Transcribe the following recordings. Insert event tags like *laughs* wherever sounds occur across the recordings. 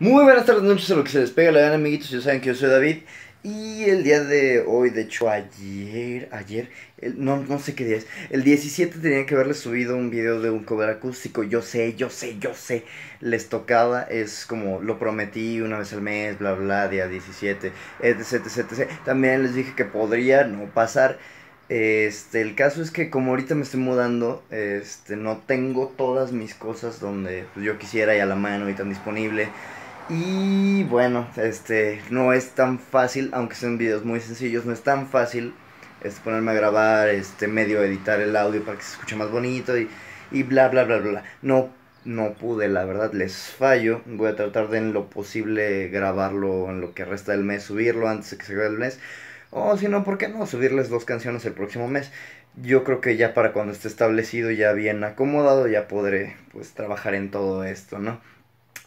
Muy buenas tardes, noches a lo que se despega la gana, amiguitos. Ya saben que yo soy David. Y el día de hoy, de hecho ayer, ayer, no, no sé qué día es, el 17 tenía que haberles subido un video de un cover acústico, yo sé, yo sé, yo sé, les tocaba, es como lo prometí una vez al mes, bla, bla, día 17, etc, etc, etc. También les dije que podría no pasar. Este, el caso es que como ahorita me estoy mudando, este, no tengo todas mis cosas donde pues, yo quisiera y a la mano y tan disponible. Y bueno, este, no es tan fácil, aunque sean videos muy sencillos, no es tan fácil es ponerme a grabar, este, medio editar el audio para que se escuche más bonito y, y bla, bla, bla, bla. No, no pude, la verdad, les fallo. Voy a tratar de en lo posible grabarlo en lo que resta del mes, subirlo antes de que se acabe el mes. O si no, ¿por qué no? Subirles dos canciones el próximo mes. Yo creo que ya para cuando esté establecido, ya bien acomodado, ya podré pues trabajar en todo esto, ¿no?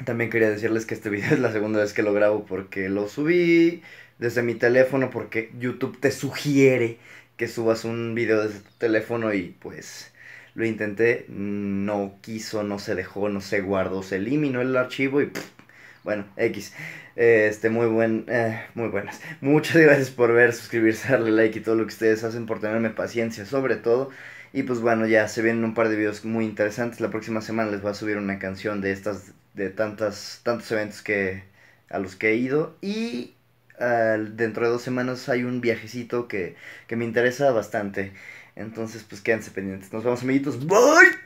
También quería decirles que este video *laughs* es la segunda vez que lo grabo porque lo subí desde mi teléfono porque YouTube te sugiere que subas un video desde tu teléfono y pues lo intenté, no quiso, no se dejó, no se guardó, se eliminó el archivo y bueno, X. este, muy buen, eh, muy buenas. Muchas gracias por ver, suscribirse, darle like y todo lo que ustedes hacen por tenerme paciencia, sobre todo. Y pues bueno, ya se vienen un par de videos muy interesantes. La próxima semana les voy a subir una canción de estas de tantas, tantos eventos que, a los que he ido. Y ah, dentro de dos semanas hay un viajecito que, que me interesa bastante. Entonces, pues quédense pendientes. Nos vemos, amiguitos. Bye.